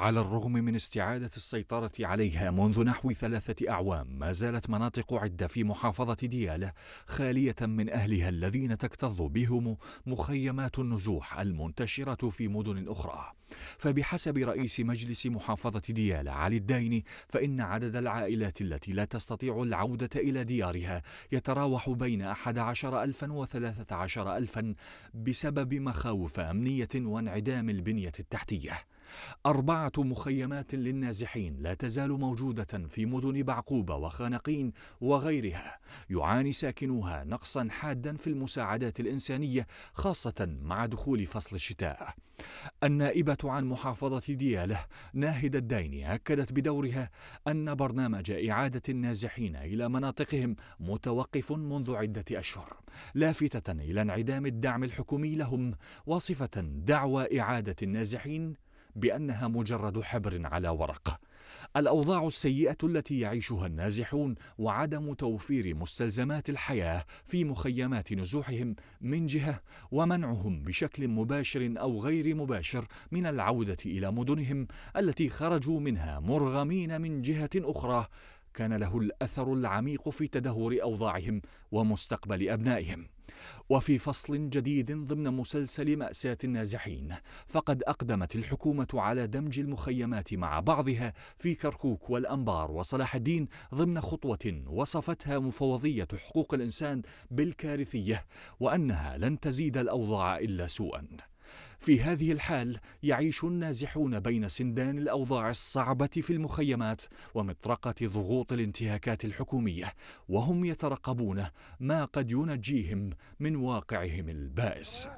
على الرغم من استعادة السيطرة عليها منذ نحو ثلاثة أعوام ما زالت مناطق عدة في محافظة ديالة خالية من أهلها الذين تكتظ بهم مخيمات النزوح المنتشرة في مدن أخرى فبحسب رئيس مجلس محافظة ديالة علي الدين فإن عدد العائلات التي لا تستطيع العودة إلى ديارها يتراوح بين 11 ألفا و 13 ألفا بسبب مخاوف أمنية وانعدام البنية التحتية أربعة مخيمات للنازحين لا تزال موجودة في مدن بعقوبة وخانقين وغيرها يعاني ساكنوها نقصا حادا في المساعدات الإنسانية خاصة مع دخول فصل الشتاء النائبة عن محافظة ديالة ناهد الدين أكدت بدورها أن برنامج إعادة النازحين إلى مناطقهم متوقف منذ عدة أشهر لافتة إلى انعدام الدعم الحكومي لهم وصفة دعوى إعادة النازحين بأنها مجرد حبر على ورق الأوضاع السيئة التي يعيشها النازحون وعدم توفير مستلزمات الحياة في مخيمات نزوحهم من جهة ومنعهم بشكل مباشر أو غير مباشر من العودة إلى مدنهم التي خرجوا منها مرغمين من جهة أخرى كان له الاثر العميق في تدهور اوضاعهم ومستقبل ابنائهم وفي فصل جديد ضمن مسلسل مأساة النازحين فقد أقدمت الحكومة على دمج المخيمات مع بعضها في كركوك والأنبار وصلاح الدين ضمن خطوة وصفتها مفوضية حقوق الإنسان بالكارثية وأنها لن تزيد الأوضاع إلا سوءًا في هذه الحال يعيش النازحون بين سندان الأوضاع الصعبة في المخيمات ومطرقة ضغوط الانتهاكات الحكومية وهم يترقبون ما قد ينجيهم من واقعهم البائس